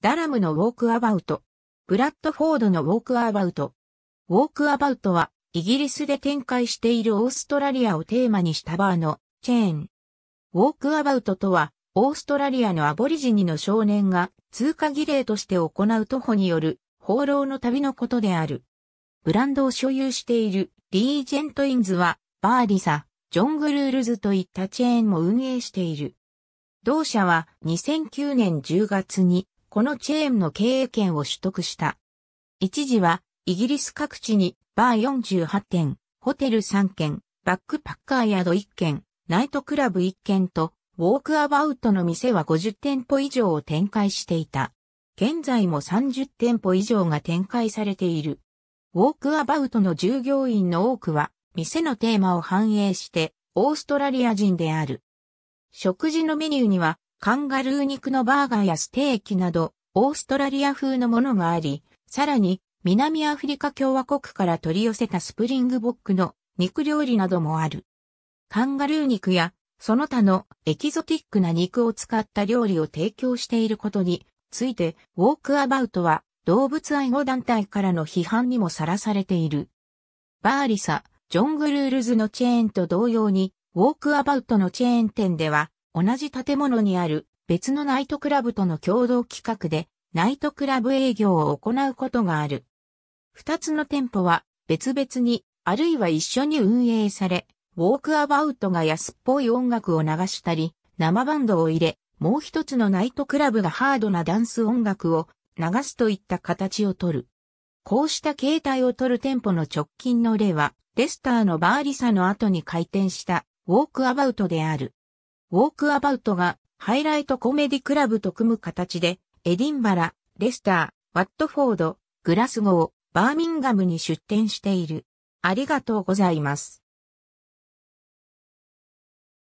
ダラムのウォークアバウト、ブラッドフォードのウォークアバウト。ウォークアバウトは、イギリスで展開しているオーストラリアをテーマにしたバーのチェーン。ウォークアバウトとは、オーストラリアのアボリジニの少年が通過儀礼として行う徒歩による放浪の旅のことである。ブランドを所有しているリージェントインズは、バーリサ、ジョングルールズといったチェーンも運営している。同社は2009年10月にこのチェーンの経営権を取得した。一時は、イギリス各地に、バー48店、ホテル3軒、バックパッカー宿1軒、ナイトクラブ1軒と、ウォークアバウトの店は50店舗以上を展開していた。現在も30店舗以上が展開されている。ウォークアバウトの従業員の多くは、店のテーマを反映して、オーストラリア人である。食事のメニューには、カンガルー肉のバーガーやステーキなど、オーストラリア風のものがあり、さらに、南アフリカ共和国から取り寄せたスプリングボックの肉料理などもある。カンガルー肉や、その他のエキゾティックな肉を使った料理を提供していることについて、ウォークアバウトは動物愛護団体からの批判にもさらされている。バーリサ、ジョングルールズのチェーンと同様に、ウォークアバウトのチェーン店では、同じ建物にある別のナイトクラブとの共同企画でナイトクラブ営業を行うことがある。二つの店舗は別々にあるいは一緒に運営され、ウォークアバウトが安っぽい音楽を流したり、生バンドを入れ、もう一つのナイトクラブがハードなダンス音楽を流すといった形をとる。こうした形態をとる店舗の直近の例は、レスターのバーリサの後に開店したウォークアバウトである。ウォークアバウトがハイライトコメディクラブと組む形で、エディンバラ、レスター、ワットフォード、グラスゴー、バーミンガムに出展している。ありがとうございます。